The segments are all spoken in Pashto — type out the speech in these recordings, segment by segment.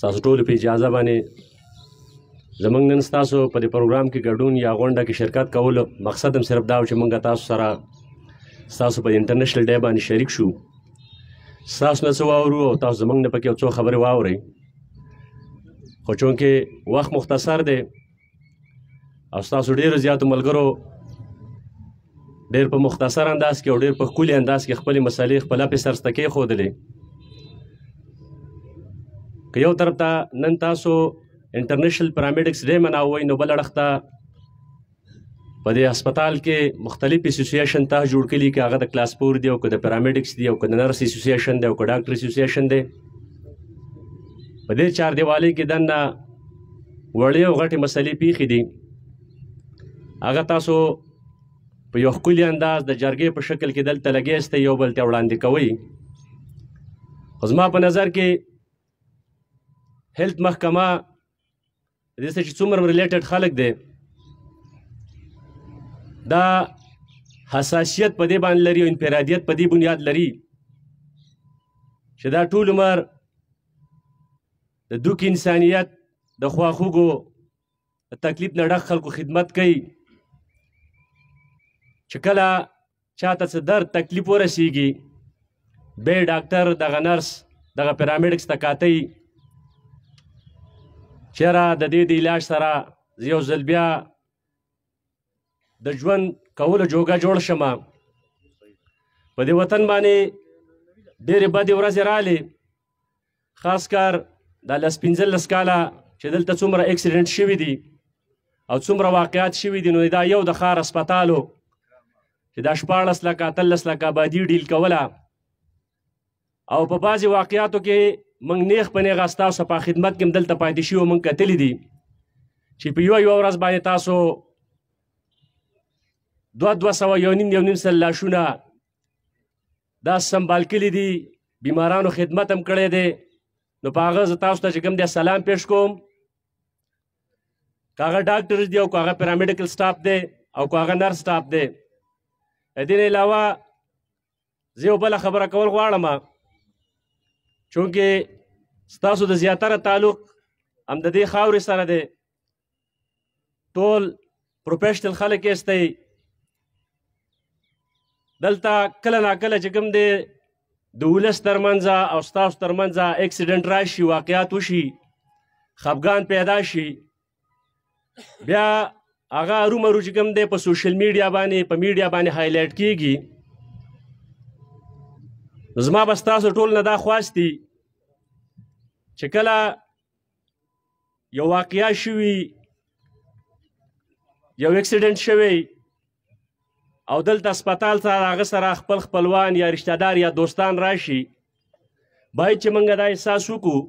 تاسو ټول په اجازه باندې زمونږ نن تاسو په دې پروګرام کې ګډون یا غونډه کې شرکت کول مقصد هم صرف دا و چې مونږ تاسو سره تاسو په انټرنیشنل ډے باندې شریک شو تاسو نه څه واورو او تاسو زمونږ نه پکې څو خبرې واورئ خو چونکې وخت مختصر دی او تاسو ډیر زیات ملګرو ډیر په مختصر انداز کې او ډیر په ښکلي انداز کې خپل مسالې خپل په سرسته کې خودلې که یو طرف ته نن تاسو انټرنیشنل پیرامیډکس ډے مناوئ نو بل اړخ ته په دې هسپتال کې مختلف اسوسییشن ته جوړ کړي کې هغه د کلاس پور دی او که د پیرامیډکس دی او که د نرس اسوسییشن دی او که ډاکټر اسوسییشن دی په دې چار دیوالي کې دنه وړې او غټې مسلې پیښې دي هغه تاسو په یو ښکلي انداز د جرګې په شکل کې دلته لګیسته یو بل ته وړاندې کوي زما په نظر کې هیلث محکمه د دې چې څومره ریلیټډ خلک دي دا حساسیت په دې باندې لري او انفرادیت په دې بنیاد لري چې دا ټول عمر د دوک انسانیت د خواخوږو د تکلیف نه ډک خلکو خدمت کوي چې کله چاته څه درد تکلیف ورسیږي به ډاکټر دغه نرس دغه پیرامیډکس ته کاتی چیرې د دې د علاج سره یو ځل بیا د ژوند کولو جوګه جوړ شم په دې وطن باندې ډېرې بدې ورځې رالې خاص کار دا لس پنځلس کاله چې دلته څومره اکسیډنټ شوي دي او څومره واقعات شوي دي نو دا یو د ښار هسپتالو چې دا شپاړس لکه اتلس لکه آبادي ډیل کوله او په بعضی واقعیاتو کې موږ نیخ په نیغه ستاسو په خدمت کې دلته پاتې شو موږ کتلی دي چې په یو یو ورځ باندې تاسو دو دو سوه یو نیم یو نیم سل لاشونه دا سنبال کړي دي بیمارانو خدمت هم کړی دی نو په هغه زه تاسو ته چې کوم دی سلام پیش کوم که هغه ډاکټر دی او که هغه پیرامیډیکل سټاف دی او که هغه نرس سټاف دی دې علاوه زه یو بله خبره کول غواړم چونکې ستاسو د زیاتره تعلق هم د دې خاورې سره دی ټول پروفیشنل خلک یې ستئ دلته کله ناکله چې کوم دی د ولس ترمنځ او ستاسو ترمنځ اکسیډنټ راشي واقعیات وشي خفګان پیدا شي بیا هغه رومرو چې کوم دی په سوشل میډیا باندې په میډیا باندې هایلایټ کیږي نو زما بس تاسو ټول نه دا خواستي چې کله یو واقعیا شوي یو اکسیډنټ شوی او دلته سپیټال ته هغه سره خپل خپلوان یا رشتہ دار یا دوستان راشي باید چې موږ دا احساس وکړو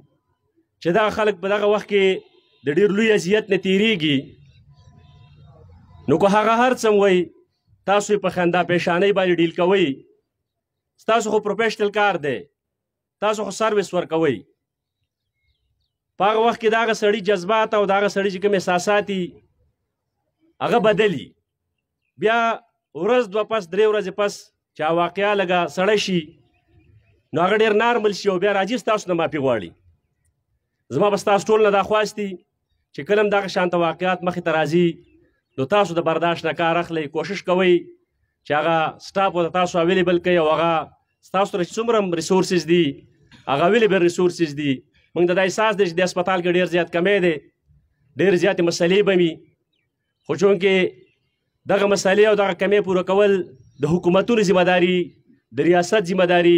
چې دا خلک په دغه وخت کې د ډیر لوی اذیت نه تیریږي نو که هغه هر څم وای تاسو په خندا پېښانه باندې ډیل کوئ تاسو خو پروفیشنل کار دی تاسو خو سرویس ورکوي په هغه وخت کې داغه سړی جذبات او داغه سړی چې کوم احساساتي هغه بدلی بیا ورځ دوه پس درې ورځې پس چې واقعیا لګه سړی شي نو هغه ډیر نارمل شي او بیا راځي تاسو نه مافي غواړي زما بس تاسو ټول نه دا خواستي چې کلم دغه شانت واقعیات مخې ته راځي نو تاسو د برداشت نه کار اخلي کوشش کوئ چې هغه سټاف او تاسو اویلیبل کوي او هغه تاسو سره څومره ریسورسز دي هغه اویلیبل ریسورسز دي موږ د احساس دي چې د هسپتال کې ډیر زیات کمی دی ډیر زیات مسلې به وي خو چونکې دغه مسلې او دغه کمی پوره کول د حکومتونو ځمداري د ریاست ځمداري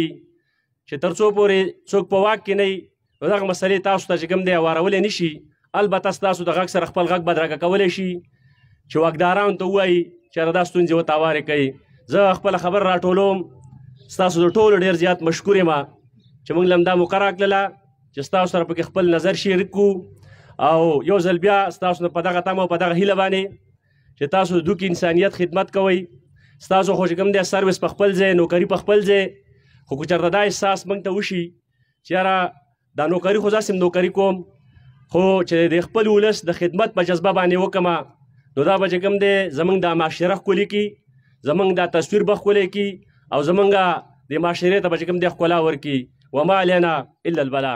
چې ترڅو پورې څوک په واک کې نه نو دغه مسلې تاسو ته چې کوم دی وارولی نشي البته تاسو د غږ سره خپل غږ بدرګه کولی شي چې واکدارانو ته ووایي چې دا ستونزې وتاوارې کوي زه خپل خبر راټولوم ستاسو د ټولو ډیر زیات مشکور یم چې موږ لمدا مقر راکړله چې ستاسو سره پکې خپل نظر شریک کو او یو ځل بیا ستاسو په دغه تمه او په دغه هیله باندې چې تاسو د دوک انسانیت خدمت کوئ ستاسو خوشګم دی سرویس په خپل ځای نوکری په خپل ځای خو که چېرته دا احساس موږ ته وشي چې یاره دا نوکري خو داسې نوکري کوم خو چې د خپل ولس د خدمت په جذبه باندې وکړم نو دا به چې کوم دی زمونږ دا معاشره ښکلې کړي زمونږ دا تصویر به ښکلی کړي او زمونږ د معاشرې ته به چې کوم دی ښکلا ورکړي وما علینا الا البلا